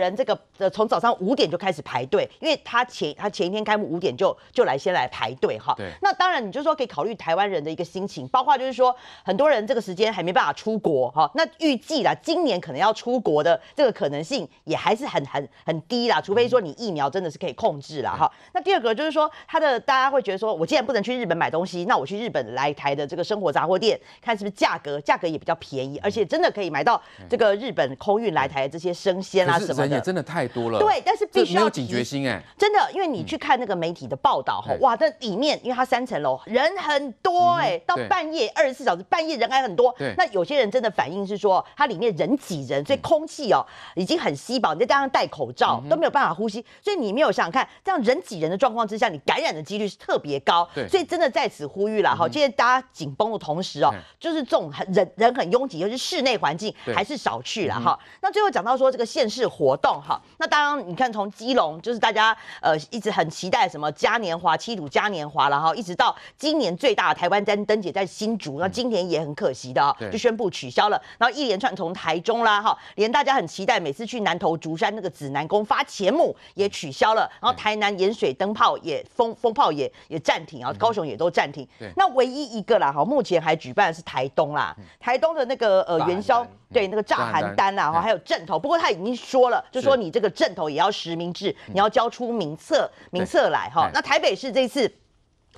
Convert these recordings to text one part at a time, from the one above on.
人这个呃，从早上五点就开始排队，因为他前他前一天开幕五点就就来先来排队哈。对。那当然，你就说可以考虑台湾人的一个心情，包括就是说很多人这个时间还没办法出国哈。那预计啦，今年可能要出国的这个可能性也还是很很很低啦，除非说你疫苗真的是可以控制了哈。那第二个就是说，他的大家会觉得说，我既然不能去日本买东西，那我去日本来台的这个生活杂货店，看是不是价格价格也比较便宜，而且真的可以买到这个日本空运来台的这些生鲜啊什么。也真的太多了，对，但是必须要警觉心哎，真的，因为你去看那个媒体的报道哈，哇，那里面因为它三层楼人很多哎，到半夜二十四小时半夜人还很多，对，那有些人真的反应是说，它里面人挤人，所以空气哦已经很稀薄，你再加上戴口罩都没有办法呼吸，所以你没有想想看，这样人挤人的状况之下，你感染的几率是特别高，对，所以真的在此呼吁了哈，今天大家紧绷的同时哦，就是这种很人人很拥挤，尤是室内环境，还是少去了哈。那最后讲到说这个现世活。动哈，那当你看从基隆，就是大家呃一直很期待什么嘉年华、七堵嘉年华然哈，一直到今年最大的台湾灯灯节在新竹，那今年也很可惜的就宣布取消了。然后一连串从台中啦哈，连大家很期待每次去南投竹山那个指南宫发钱目也取消了，然后台南盐水灯泡也风风炮也也暂停啊，高雄也都暂停。那唯一一个啦哈，目前还举办的是台东啦，台东的那个呃元宵对那个炸邯郸啦哈，还有镇头，不过他已经说了。就说你这个镇头也要实名制，你要交出名册名册来哈。那台北市这次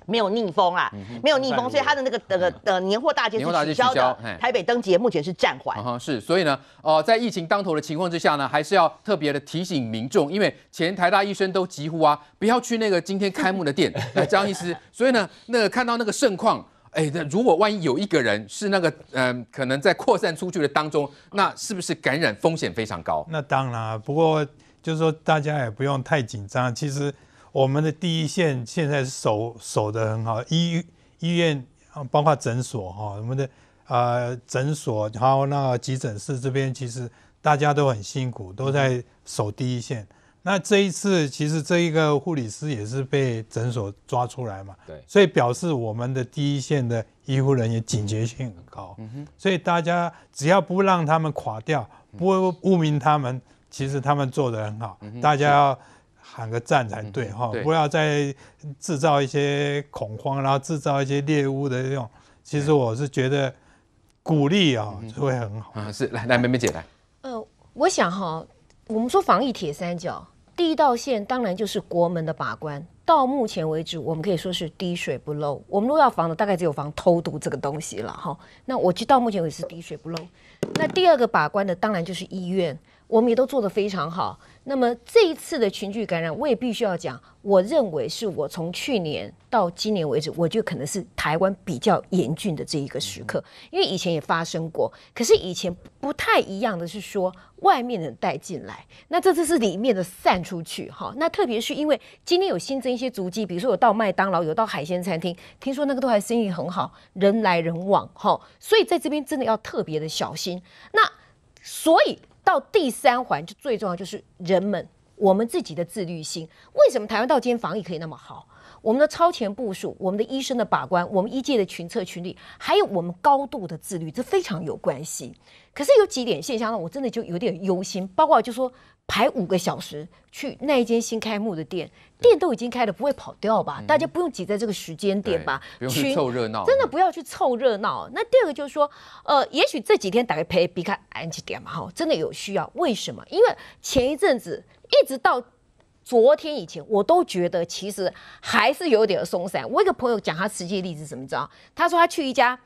没有逆风啊，没有逆风，所以他的那个那个呃年货大街取消的，台北灯节目前是暂缓。是，所以呢，呃，在疫情当头的情况之下呢，还是要特别的提醒民众，因为前台大医生都疾呼啊，不要去那个今天开幕的店，张医师。所以呢，那个看到那个盛况。哎，那如果万一有一个人是那个嗯，可能在扩散出去的当中，那是不是感染风险非常高？那当然，不过就是说大家也不用太紧张。其实我们的第一线现在守守的很好，医医院包括诊所哈，我们的呃诊所还有那个急诊室这边，其实大家都很辛苦，都在守第一线。那这一次其实这一个护理师也是被诊所抓出来嘛，对，所以表示我们的第一线的医护人员警觉性很高，嗯哼，所以大家只要不让他们垮掉，不污名他们，其实他们做得很好，大家要喊个赞才对哈，不要再制造一些恐慌，然后制造一些猎物的这种，其实我是觉得鼓励啊，会很好啊，是，来来，梅梅姐来，呃，我想哈，我们说防疫铁三角。第一道线当然就是国门的把关，到目前为止，我们可以说是滴水不漏。我们如果要防的，大概只有防偷渡这个东西了哈。那我到目前为止滴水不漏。那第二个把关的当然就是医院，我们也都做得非常好。那么这一次的群聚感染，我也必须要讲，我认为是我从去年到今年为止，我就可能是台湾比较严峻的这一个时刻，因为以前也发生过，可是以前不太一样的是说外面人带进来，那这次是里面的散出去，哈，那特别是因为今天有新增一些足迹，比如说有到麦当劳，有到海鲜餐厅，听说那个都还生意很好，人来人往，哈，所以在这边真的要特别的小心，那所以。到第三环就最重要，就是人们我们自己的自律性。为什么台湾到今天防疫可以那么好？我们的超前部署，我们的医生的把关，我们医界的群策群力，还有我们高度的自律，这非常有关系。可是有几点现象让我真的就有点忧心，包括就说。排五个小时去那一间新开幕的店，店都已经开了，不会跑掉吧？大家不用挤在这个时间点吧？不用去凑热闹，真的不要去凑热闹。那第二个就是说，呃，也许这几天打开 p e 看安静点嘛，哈，真的有需要？为什么？因为前一阵子一直到昨天以前，我都觉得其实还是有点松散。我一个朋友讲他实际例子，怎么着？他说他去一家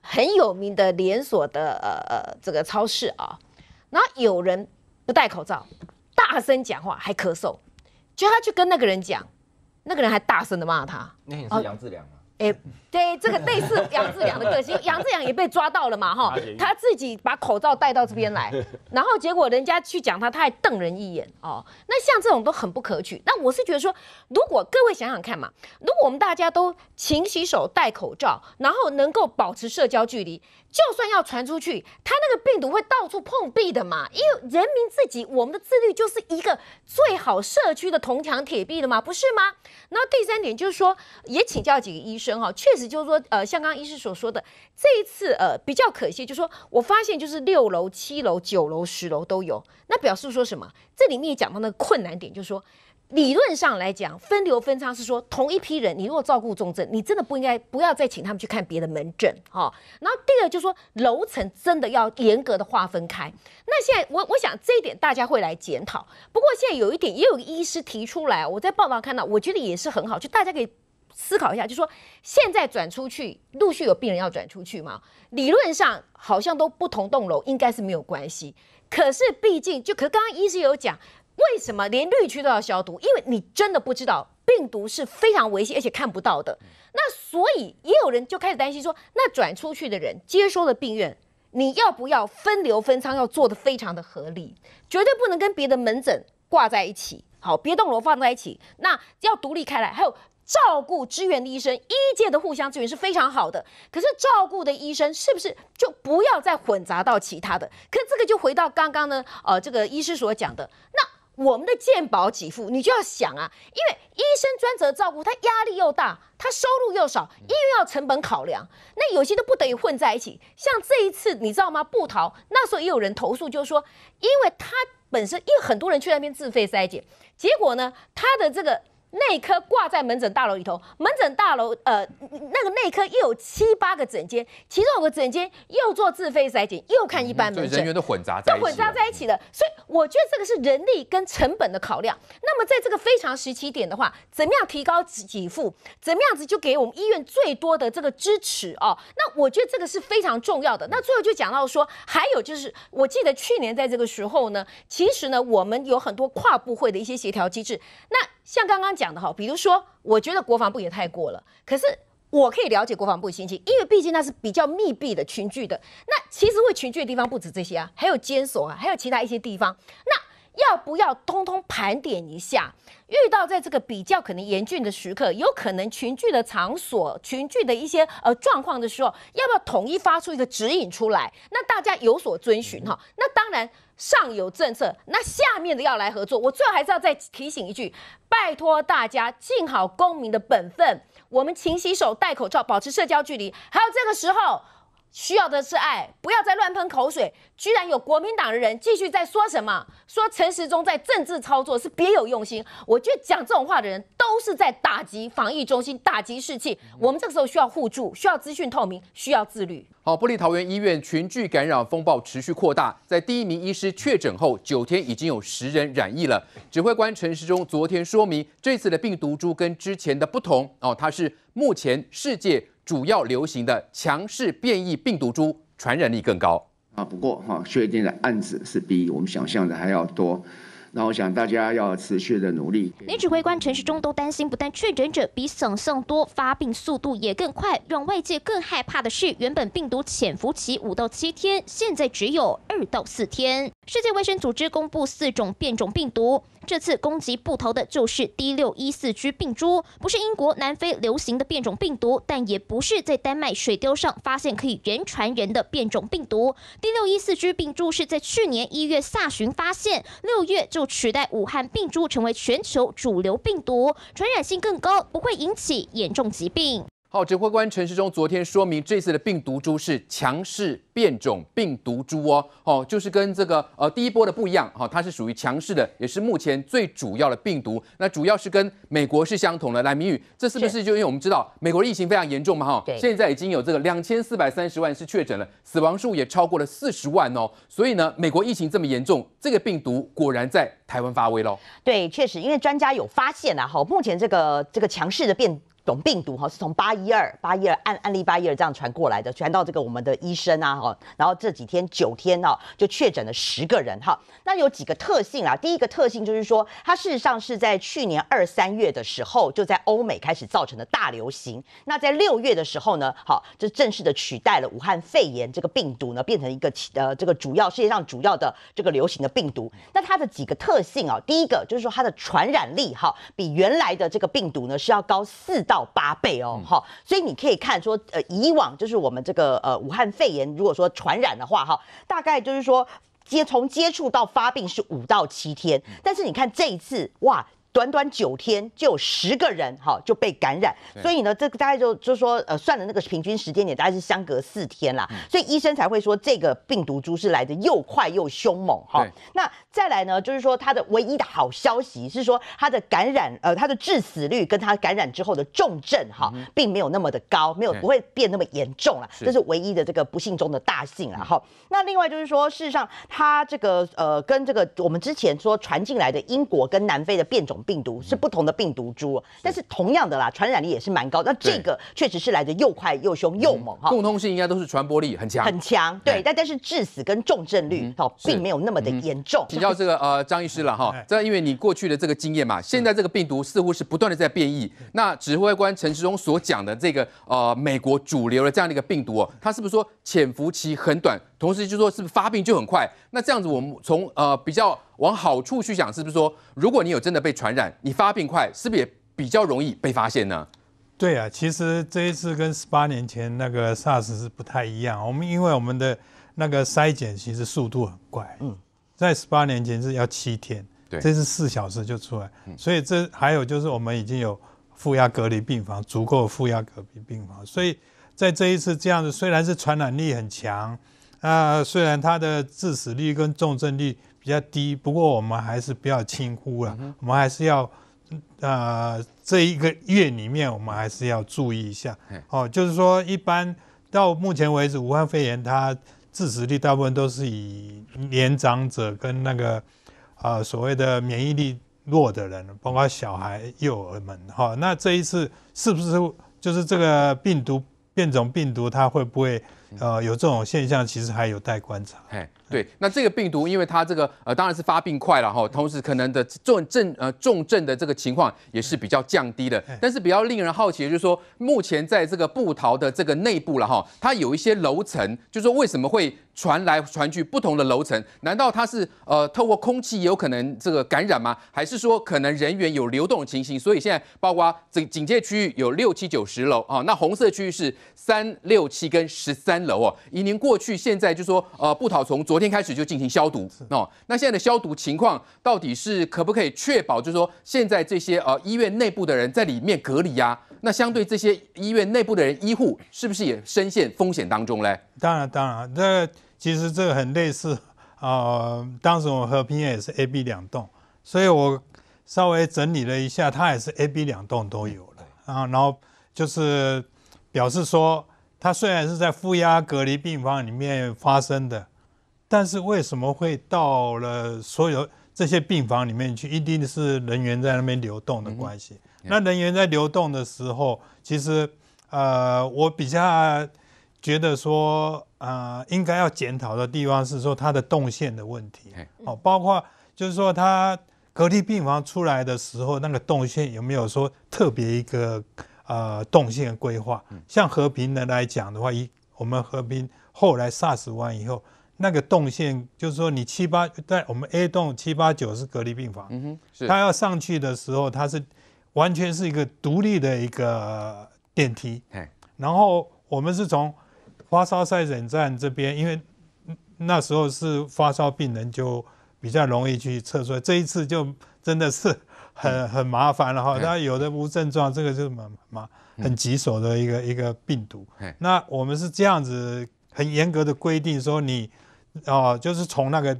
很有名的连锁的呃呃这个超市啊，然后有人不戴口罩。大声讲话还咳嗽，就他去跟那个人讲，那个人还大声的骂他。那你是杨志良吗？哎，对，这个类似杨志良的个性，杨志良也被抓到了嘛哈，他自己把口罩戴到这边来，然后结果人家去讲他，他还瞪人一眼哦。那像这种都很不可取。那我是觉得说，如果各位想想看嘛，如果我们大家都勤洗手、戴口罩，然后能够保持社交距离。就算要传出去，他那个病毒会到处碰壁的嘛？因为人民自己，我们的自律就是一个最好社区的铜墙铁壁的嘛，不是吗？那第三点就是说，也请教几个医生哈，确实就是说，呃，像刚刚医师所说的，这一次呃比较可惜，就是说，我发现就是六楼、七楼、九楼、十楼都有，那表示说什么？这里面讲到那个困难点，就是说。理论上来讲，分流分仓是说同一批人，你如果照顾重症，你真的不应该不要再请他们去看别的门诊哈。然后第二个就是说，楼层真的要严格的划分开。那现在我我想这一点大家会来检讨。不过现在有一点，也有医师提出来，我在报道看到，我觉得也是很好，就大家可以思考一下，就是说现在转出去，陆续有病人要转出去嘛。理论上好像都不同栋楼，应该是没有关系。可是毕竟就可刚刚医师有讲。为什么连绿区都要消毒？因为你真的不知道病毒是非常危险而且看不到的。那所以也有人就开始担心说，那转出去的人接收的病院，你要不要分流分仓？要做的非常的合理，绝对不能跟别的门诊挂在一起。好，别栋楼放在一起，那要独立开来。还有照顾支援的医生，医界的互相支援是非常好的。可是照顾的医生是不是就不要再混杂到其他的？可这个就回到刚刚呢，呃，这个医师所讲的那。我们的健保给付，你就要想啊，因为医生专责照顾，他压力又大，他收入又少，医院要成本考量，那有些都不等于混在一起。像这一次，你知道吗？不逃那时候也有人投诉，就是说，因为他本身，因为很多人去那边自费筛检，结果呢，他的这个。内科挂在门诊大楼里头，门诊大楼呃，那个内科又有七八个诊间，其中有个诊间又做自费筛检，又看一般门诊，人员都混杂，都混杂在一起的。所以我觉得这个是人力跟成本的考量。那么在这个非常时期点的话，怎么样提高给给付，怎么样子就给我们医院最多的这个支持哦？那我觉得这个是非常重要的。那最后就讲到说，还有就是我记得去年在这个时候呢，其实呢，我们有很多跨部会的一些协调机制，那。像刚刚讲的哈，比如说，我觉得国防部也太过了。可是我可以了解国防部的心情，因为毕竟那是比较密闭的群聚的。那其实会群聚的地方不止这些啊，还有监所啊，还有其他一些地方。要不要通通盘点一下？遇到在这个比较可能严峻的时刻，有可能群聚的场所、群聚的一些呃状况的时候，要不要统一发出一个指引出来？那大家有所遵循哈。那当然，上有政策，那下面的要来合作。我最后还是要再提醒一句，拜托大家尽好公民的本分，我们勤洗手、戴口罩、保持社交距离，还有这个时候。需要的是爱，不要再乱喷口水。居然有国民党的人继续在说什么？说陈时中在政治操作是别有用心。我觉得讲这种话的人都是在打击防疫中心，打击士气。我们这个时候需要互助，需要资讯透明，需要自律。好，玻璃桃园医院群聚感染风暴持续扩大，在第一名医师确诊后，九天已经有十人染疫了。指挥官陈时中昨天说明，这次的病毒株跟之前的不同。哦，它是目前世界。主要流行的强势变异病毒株传染力更高啊，不过哈，确定的案子是比我们想象的还要多，那我想大家要持续的努力。连指挥官陈时中都担心，不但确诊者比省上多，发病速度也更快，让外界更害怕的是，原本病毒潜伏期五到七天，现在只有二到四天。世界卫生组织公布四种变种病毒。这次攻击布头的就是 D 六一四 G 病株，不是英国、南非流行的变种病毒，但也不是在丹麦水貂上发现可以人传人的变种病毒。D 六一四 G 病株是在去年一月下旬发现，六月就取代武汉病株成为全球主流病毒，传染性更高，不会引起严重疾病。好，指挥官陈世忠昨天说明，这次的病毒株是强势变种病毒株哦，哦，就是跟这个呃第一波的不一样，哈，它是属于强势的，也是目前最主要的病毒。那主要是跟美国是相同的。来，明宇，这是不是就因为我们知道美国疫情非常严重嘛，哈，现在已经有这个两千四百三十万是确诊了，死亡数也超过了四十万哦。所以呢，美国疫情这么严重，这个病毒果然在台湾发威了。对，确实，因为专家有发现啊，哈，目前这个这个强势的变。懂病毒哈，是从八一二、八一二、按案例八一二这样传过来的，传到这个我们的医生啊哈，然后这几天九天哈就确诊了十个人哈。那有几个特性啊？第一个特性就是说，它事实上是在去年二三月的时候就在欧美开始造成的大流行。那在六月的时候呢，好，就正式的取代了武汉肺炎这个病毒呢，变成一个呃这个主要世界上主要的这个流行的病毒。那它的几个特性啊，第一个就是说它的传染力哈比原来的这个病毒呢是要高四到。到八倍哦，好，所以你可以看说，呃，以往就是我们这个呃武汉肺炎，如果说传染的话，哈，大概就是说接从接触到发病是五到七天，但是你看这一次，哇。短短九天就有十个人哈就被感染，所以呢，这个大概就就说呃算的那个平均时间点大概是相隔四天啦，所以医生才会说这个病毒株是来的又快又凶猛哈。那再来呢，就是说它的唯一的好消息是说它的感染呃它的致死率跟它感染之后的重症哈并没有那么的高，没有不会变那么严重了，这是唯一的这个不幸中的大幸了哈。那另外就是说事实上它这个呃跟这个我们之前说传进来的英国跟南非的变种。病毒是不同的病毒株，但是同样的啦，传染力也是蛮高。那这个确实是来的又快又凶又猛哈。共通性应该都是传播力很强，很强。对，但但是致死跟重症率哈并没有那么的严重。请教这个呃张医师了哈，这因为你过去的这个经验嘛，现在这个病毒似乎是不断的在变异。那指挥官陈时中所讲的这个呃美国主流的这样的一个病毒哦，他是不是说潜伏期很短？同时，就说是不是发病就很快？那这样子，我们从呃比较往好处去想，是不是说，如果你有真的被传染，你发病快，是不是也比较容易被发现呢？对啊，其实这一次跟十八年前那个 SARS 是不太一样。我们因为我们的那个筛检其实速度很快，嗯，在十八年前是要七天，对，这是四小时就出来。所以这还有就是我们已经有负压隔离病房，足够负压隔离病房。所以在这一次这样子，虽然是传染力很强。那虽然它的致死率跟重症率比较低，不过我们还是不要轻忽了。我们还是要，呃，这一个月里面我们还是要注意一下。哦，就是说一般到目前为止，武汉肺炎它致死率大部分都是以年长者跟那个，呃，所谓的免疫力弱的人，包括小孩、幼儿们，哈。那这一次是不是就是这个病毒变种病毒，它会不会？呃，有这种现象，其实还有待观察。对，那这个病毒，因为它这个呃，当然是发病快了哈，同时可能的重症呃重症的这个情况也是比较降低的。但是比较令人好奇的就是说，目前在这个布桃的这个内部了哈，它有一些楼层，就说为什么会传来传去不同的楼层？难道它是呃透过空气有可能这个感染吗？还是说可能人员有流动的情形？所以现在包括这警戒区域有六七九十楼啊，那红色区域是三六七跟十三楼哦。以您过去现在就说呃布桃从昨天开始就进行消毒哦。那现在的消毒情况到底是可不可以确保？就是说，现在这些呃医院内部的人在里面隔离呀？那相对这些医院内部的人医护，是不是也深陷风险当中嘞？当然，当然，那其实这个很类似啊。当时我和平也是 A、B 两栋，所以我稍微整理了一下，它也是 A、B 两栋都有了。然然后就是表示说，它虽然是在负压隔离病房里面发生的。但是为什么会到了所有这些病房里面去？一定是人员在那边流动的关系。那人员在流动的时候，其实呃，我比较觉得说，呃，应该要检讨的地方是说他的动线的问题。哦，包括就是说他隔离病房出来的时候，那个动线有没有说特别一个呃动线规划？像和平的来讲的话，一我们和平后来 SARS 完以后。那个动线就是说，你七八在我们 A 栋七八九是隔离病房，嗯哼，他要上去的时候，他是完全是一个独立的一个电梯。然后我们是从发烧筛选站这边，因为那时候是发烧病人就比较容易去测出来。这一次就真的是很很麻烦了哈。他有的无症状，这个就麻麻很棘手的一个一个病毒。那我们是这样子。很严格的规定，说你，啊，就是从那个，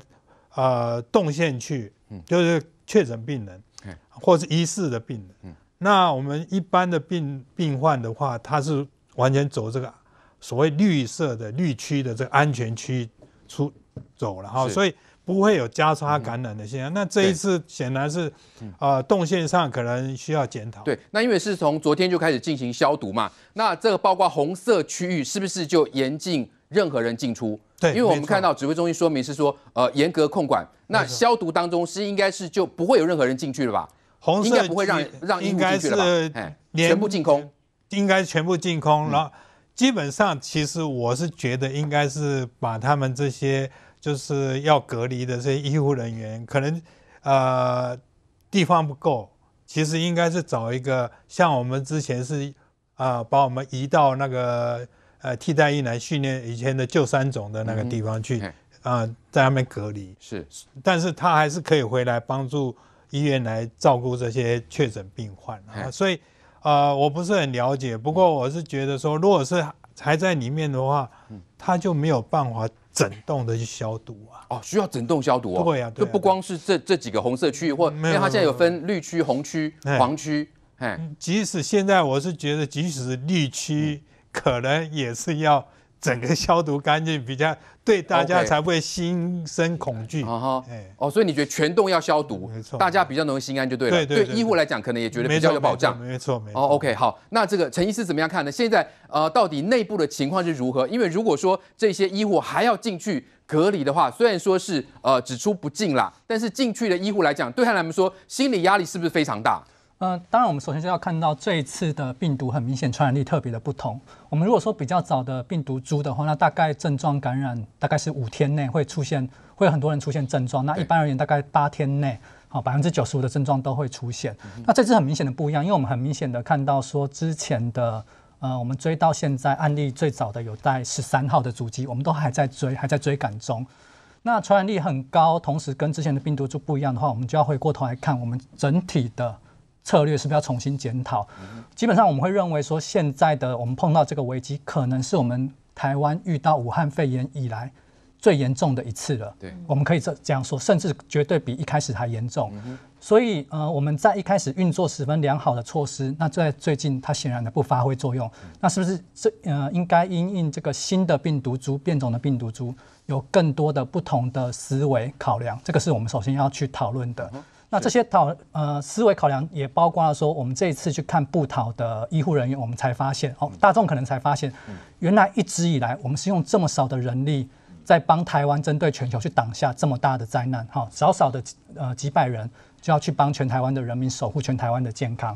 呃，动线去，嗯，就是确诊病人，嗯，或是疑似的病人，嗯，那我们一般的病病患的话，他是完全走这个所谓绿色的绿区的这个安全区出走了哈，所以不会有交叉感染的现象。那这一次显然是，呃，动线上可能需要检讨。对，那因为是从昨天就开始进行消毒嘛，那这个包括红色区域是不是就严禁？任何人进出，对，因为我们看到指挥中心说明是说，呃，严格控管。那消毒当中是应该是就不会有任何人进去了吧？应该不会让让应该是全部进空，应该全部进空。然后基本上，其实我是觉得应该是把他们这些就是要隔离的这些医护人员，可能呃地方不够，其实应该是找一个像我们之前是啊把我们移到那个。呃，替代医来训练以前的旧三种的那个地方去啊，在那边隔离是，但是他还是可以回来帮助医院来照顾这些确诊病患啊。所以，呃，我不是很了解，不过我是觉得说，如果是还在里面的话，他就没有办法整栋的去消毒啊。哦，需要整栋消毒啊。对呀，就不光是这这几个红色区域，或因他现在有分绿区、红区、黄区。哎，即使现在，我是觉得，即使是绿区。可能也是要整个消毒干净，比较对大家才会心生恐惧。哈，哦，所以你觉得全动要消毒，没错，大家比较能心安就对了。对对，医护来讲可能也觉得比较有保障。没错，没错。哦，OK，好，那这个陈医师怎么样看呢？现在呃，到底内部的情况是如何？因为如果说这些医护还要进去隔离的话，虽然说是呃只出不进啦，但是进去的医护来讲，对他们来说心理压力是不是非常大？嗯，当然，我们首先就要看到这一次的病毒很明显传染力特别的不同。我们如果说比较早的病毒株的话，那大概症状感染大概是五天内会出现，会有很多人出现症状。那一般而言，大概八天内，好百分之九十五的症状都会出现。那这次很明显的不一样，因为我们很明显的看到说之前的，呃，我们追到现在案例最早的有带十三号的主机，我们都还在追，还在追赶中。那传染力很高，同时跟之前的病毒株不一样的话，我们就要回过头来看我们整体的。策略是不是要重新检讨？基本上我们会认为说，现在的我们碰到这个危机，可能是我们台湾遇到武汉肺炎以来最严重的一次了。对，我们可以这这样说，甚至绝对比一开始还严重。所以，呃，我们在一开始运作十分良好的措施，那在最近它显然的不发挥作用。那是不是这呃应该因应这个新的病毒株变种的病毒株，有更多的不同的思维考量？这个是我们首先要去讨论的。那这些讨呃思维考量也包括了说，我们这一次去看布讨的医护人员，我们才发现哦，大众可能才发现，原来一直以来我们是用这么少的人力，在帮台湾针对全球去挡下这么大的灾难。哈，少少的呃几百人就要去帮全台湾的人民守护全台湾的健康。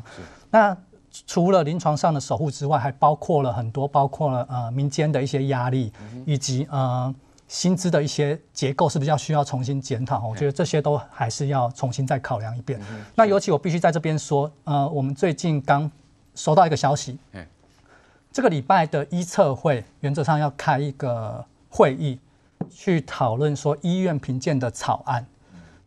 那除了临床上的守护之外，还包括了很多，包括了呃民间的一些压力，以及呃。薪资的一些结构是不是要需要重新检讨，我觉得这些都还是要重新再考量一遍。那尤其我必须在这边说，呃，我们最近刚收到一个消息，这个礼拜的一测会原则上要开一个会议去讨论说医院评鉴的草案。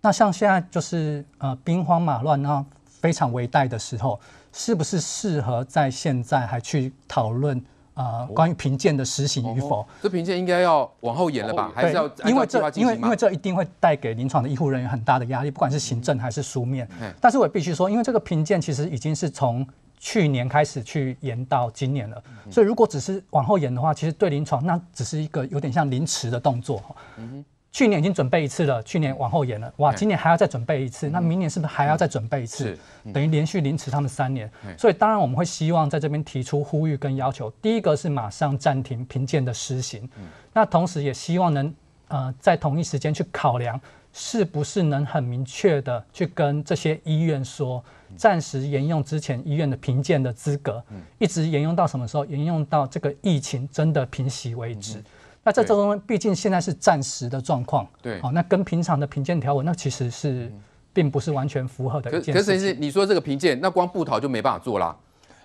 那像现在就是呃兵荒马乱啊，非常危殆的时候，是不是适合在现在还去讨论？呃，关于评鉴的实行与否，这评鉴应该要往后延了吧？还是要因为这因为因为这一定会带给临床的医护人员很大的压力，不管是行政还是书面。嗯，但是我必须说，因为这个评鉴其实已经是从去年开始去延到今年了，所以如果只是往后延的话，其实对临床那只是一个有点像临时的动作嗯去年已经准备一次了，去年往后延了，哇，今年还要再准备一次，那明年是不是还要再准备一次？等于连续临迟他们三年，所以当然我们会希望在这边提出呼吁跟要求。第一个是马上暂停评鉴的施行，那同时也希望能呃在同一时间去考量是不是能很明确的去跟这些医院说，暂时沿用之前医院的评鉴的资格，一直沿用到什么时候？沿用到这个疫情真的平息为止。那这当中毕竟现在是暂时的状况，对，哦，那跟平常的评鉴条文，那其实是并不是完全符合的一件事可是你说这个评鉴，那光布逃就没办法做啦，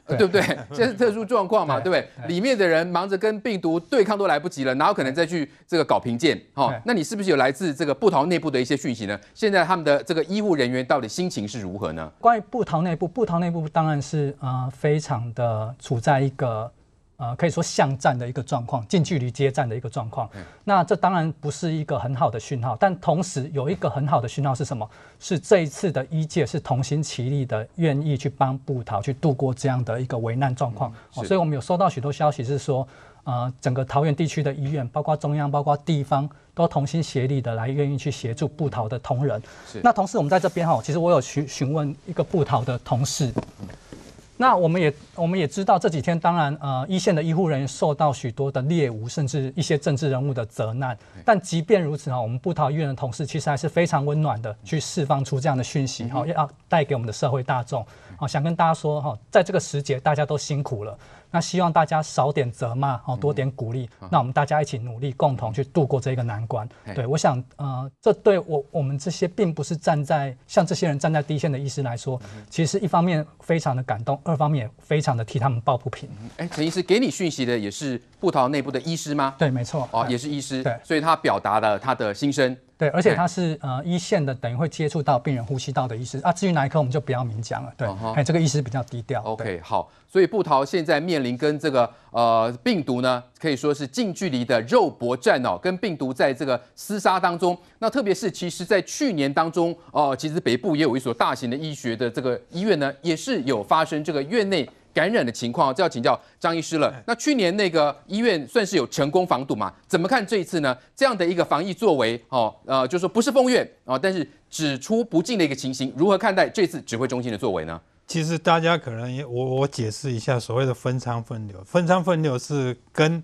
对不对？在是特殊状况嘛，对不对？里面的人忙着跟病毒对抗都来不及了，哪有可能再去这个搞评鉴？哦，那你是不是有来自这个布桃内部的一些讯息呢？现在他们的这个医务人员到底心情是如何呢？关于布桃内部，布桃内部当然是呃非常的处在一个。呃，可以说巷战的一个状况，近距离接战的一个状况。嗯，那这当然不是一个很好的讯号，但同时有一个很好的讯号是什么？是这一次的医界是同心协力的，愿意去帮布桃去度过这样的一个危难状况。所以，我们有收到许多消息，是说，呃，整个桃园地区的医院，包括中央，包括地方，都同心协力的来愿意去协助布桃的同仁。那同时，我们在这边哈，其实我有询询问一个布桃的同事。那我们也我们也知道这几天，当然呃一线的医护人员受到许多的猎物，甚至一些政治人物的责难。但即便如此哈，我们布袋医院的同事其实还是非常温暖的，去释放出这样的讯息哈，要带给我们的社会大众啊，想跟大家说哈，在这个时节大家都辛苦了。那希望大家少点责骂，哦，多点鼓励。那我们大家一起努力，共同去度过这个难关。对我想，呃，这对我我们这些并不是站在像这些人站在第一线的医师来说，其实一方面非常的感动，二方面非常的替他们抱不平。哎，陈医师给你讯息的也是布桃内部的医师吗？对，没错，哦，也是医师。对，所以他表达了他的心声。对，而且它是呃一线的，等于会接触到病人呼吸道的医师啊。至于哪一科，我们就不要明讲了。对，哎，这个医师比较低调。OK，好。所以布桃现在面临跟这个呃病毒呢，可以说是近距离的肉搏战哦，跟病毒在这个厮杀当中。那特别是其实在去年当中哦，其实北部也有一所大型的医学的这个医院呢，也是有发生这个院内。感染的情况，这要请教张医师了。那去年那个医院算是有成功防堵嘛？怎么看这一次呢？这样的一个防疫作为，哦，呃，就是说不是封院啊，但是只出不进的一个情形，如何看待这次指挥中心的作为呢？其实大家可能也我我解释一下所谓的分仓分流。分仓分流是跟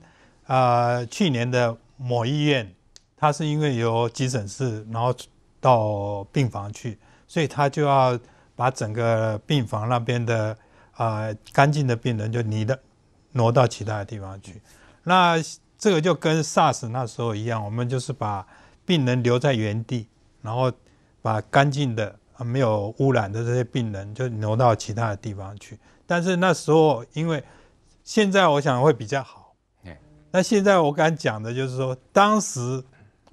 啊去年的某医院，它是因为有急诊室，然后到病房去，所以他就要把整个病房那边的。啊，干净的病人就你的，挪到其他的地方去。那这个就跟 SARS 那时候一样，我们就是把病人留在原地，然后把干净的、没有污染的这些病人就挪到其他的地方去。但是那时候因为现在我想会比较好。那现在我敢讲的就是说，当时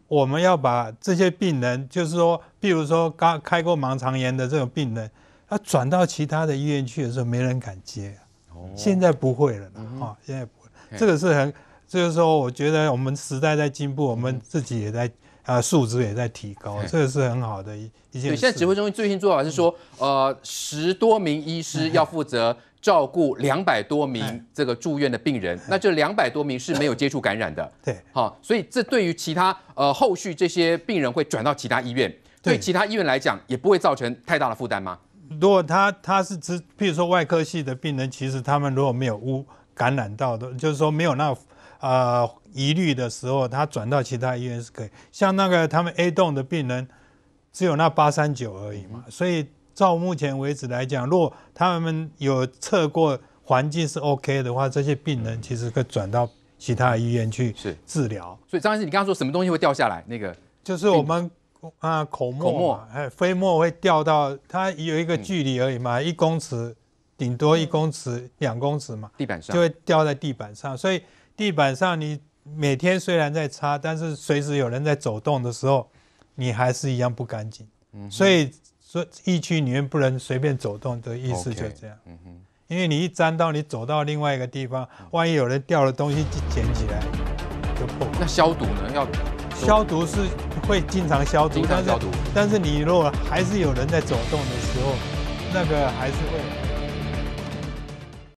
我们要把这些病人，就是说，比如说刚开过盲肠炎的这种病人。他转到其他的医院去的时候，没人敢接。哦，现在不会了了现在不会。这个是很，就是说，我觉得我们时代在进步，我们自己也在啊，素质也在提高，这个是很好的一一件。对，现在指挥中心最新做法是说，呃，十多名医师要负责照顾两百多名这个住院的病人，那这两百多名是没有接触感染的。对，好，所以这对于其他呃后续这些病人会转到其他医院，对其他医院来讲，也不会造成太大的负担吗？如果他他是只，譬如说外科系的病人，其实他们如果没有污感染到的，就是说没有那呃疑虑的时候，他转到其他医院是可以。像那个他们 A 栋的病人，只有那八三九而已嘛。所以照目前为止来讲，如果他们有测过环境是 OK 的话，这些病人其实可转到其他医院去治疗。所以张医师，你刚刚说什么东西会掉下来？那个就是我们。啊，口沫，哎，飞沫会掉到它有一个距离而已嘛，一公尺，顶多一公尺、两公尺嘛，地板上就会掉在地板上。所以地板上你每天虽然在擦，但是随时有人在走动的时候，你还是一样不干净。嗯，所以说疫区里面不能随便走动的意思就这样。嗯因为你一沾到，你走到另外一个地方，万一有人掉了东西捡起来，就破。那消毒呢？要消毒是。会经常消毒，但是但是你如果还是有人在走动的时候，那个还是会。